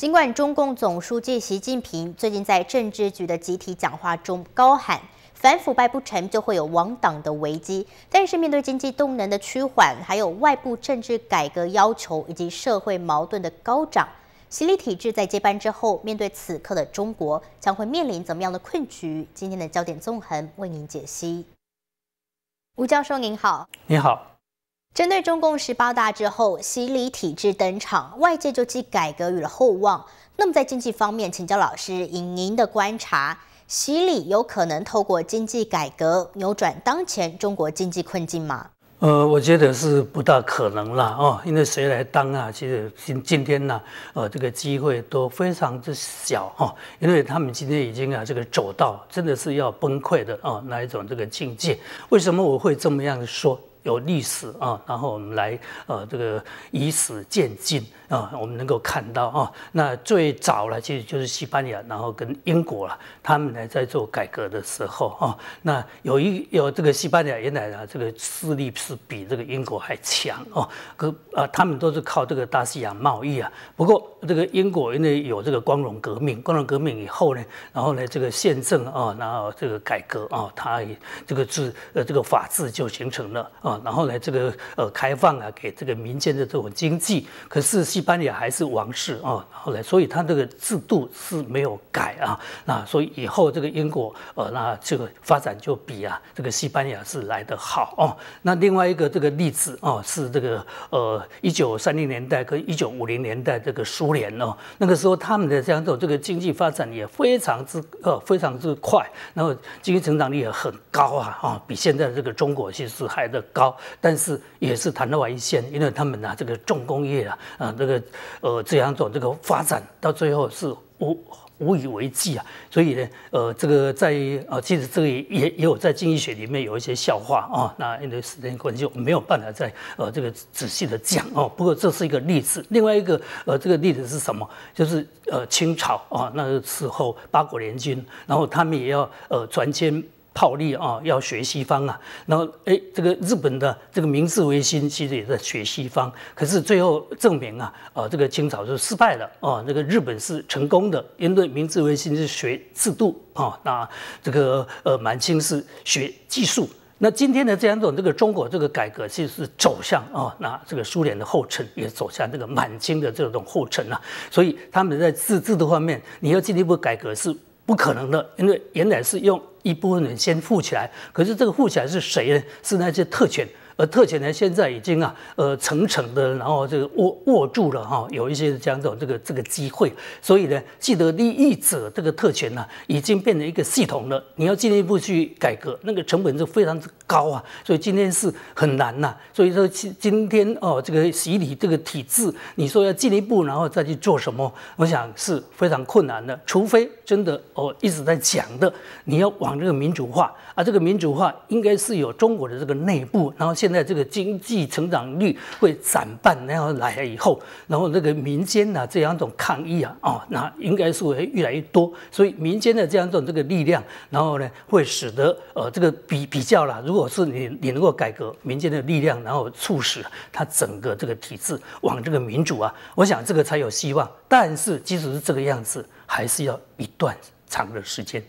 尽管中共总书记习近平最近在政治局的集体讲话中高喊反腐败不成就会有亡党的危机，但是面对经济动能的趋缓，还有外部政治改革要求以及社会矛盾的高涨，习理体制在接班之后，面对此刻的中国将会面临怎么样的困局？今天的焦点纵横为您解析。吴教授您好，你好。针对中共十八大之后，习礼体制登场，外界就寄改革与了厚望。那么在经济方面，请教老师，以您的观察，习礼有可能透过经济改革扭转当前中国经济困境吗？呃，我觉得是不大可能啦。哦，因为谁来当啊？其实今今天呢，呃，这个机会都非常之小哦，因为他们今天已经啊，这个走到真的是要崩溃的啊那一种这个境界。为什么我会这么样说？有历史啊，然后我们来呃，这个以史鉴今。啊，我们能够看到哦，那最早了，其实就是西班牙，然后跟英国了，他们呢在做改革的时候哦，那有一有这个西班牙原来呢这个势力是比这个英国还强哦，可啊，他们都是靠这个大西洋贸易啊。不过这个英国因为有这个光荣革命，光荣革命以后呢，然后呢这个宪政啊，然后这个改革啊，它这个制呃这个法治就形成了啊，然后呢这个呃开放啊，给这个民间的这种经济，可是西。西班牙还是王室哦，后来所以他这个制度是没有改啊，那所以以后这个英国呃，那这个发展就比啊这个西班牙是来得好哦。那另外一个这个例子哦，是这个呃一九三零年代跟一九五零年代这个苏联哦，那个时候他们的这样的这个经济发展也非常之呃非常之快，然后经济成长率也很高啊啊，比现在这个中国其实还的高，但是也是谈到外一线，因为他们啊这个重工业啊啊这个。呃，呃，这两种这个发展到最后是无无以为继啊，所以呢，呃，这个在呃，其实这个也也有在经济学里面有一些笑话啊，那因为时间关系我没有办法再呃这个仔细的讲哦。不过这是一个例子，另外一个呃这个例子是什么？就是呃清朝啊那时候八国联军，然后他们也要呃转迁。炮利啊，要学西方啊，然后哎，这个日本的这个明治维新其实也在学西方，可是最后证明啊，呃，这个清朝是失败了啊，那个日本是成功的，因为明治维新是学制度啊，那这个呃满清是学技术，那今天的这两种这个中国这个改革其实是走向啊，那这个苏联的后尘也走向这个满清的这种后尘啊。所以他们在制制度方面，你要进一步改革是。不可能的，因为原来是用一部分人先富起来，可是这个富起来是谁呢？是那些特权，而特权呢现在已经啊，呃，层层的，然后这个握握住了哈，有一些这样的这个这个机会，所以呢，既得利益者这个特权呢，已经变成一个系统了，你要进一步去改革，那个成本就非常之。高啊，所以今天是很难呐。所以说今今天哦，这个洗礼这个体制，你说要进一步，然后再去做什么？我想是非常困难的。除非真的哦，一直在讲的，你要往这个民主化啊，这个民主化应该是有中国的这个内部，然后现在这个经济成长率会减半，然后来了以后，然后这个民间呐这样一种抗议啊啊，那应该是会越来越多。所以民间的这样一种这个力量，然后呢会使得呃这个比比较了，如果或是你你能够改革民间的力量，然后促使它整个这个体制往这个民主啊，我想这个才有希望。但是即使是这个样子，还是要一段长的时间。